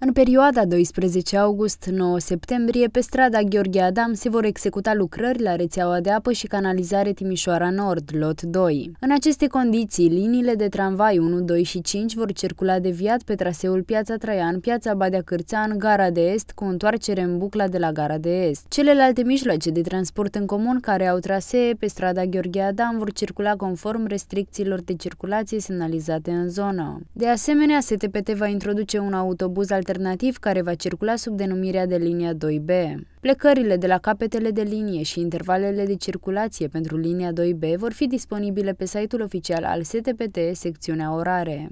În perioada 12 august-9 septembrie, pe strada Gheorghe Adam se vor executa lucrări la rețeaua de apă și canalizare Timișoara Nord, lot 2. În aceste condiții, liniile de tramvai 1, 2 și 5 vor circula deviat pe traseul Piața Traian, Piața Badea Cârțean, Gara de Est, cu întoarcere în bucla de la Gara de Est. Celelalte mijloace de transport în comun care au trasee pe strada Gheorghe Adam vor circula conform restricțiilor de circulație semnalizate în zonă. De asemenea, STPT va introduce un autobuz al alternativ care va circula sub denumirea de linia 2B. Plecările de la capetele de linie și intervalele de circulație pentru linia 2B vor fi disponibile pe site-ul oficial al STPT, secțiunea orare.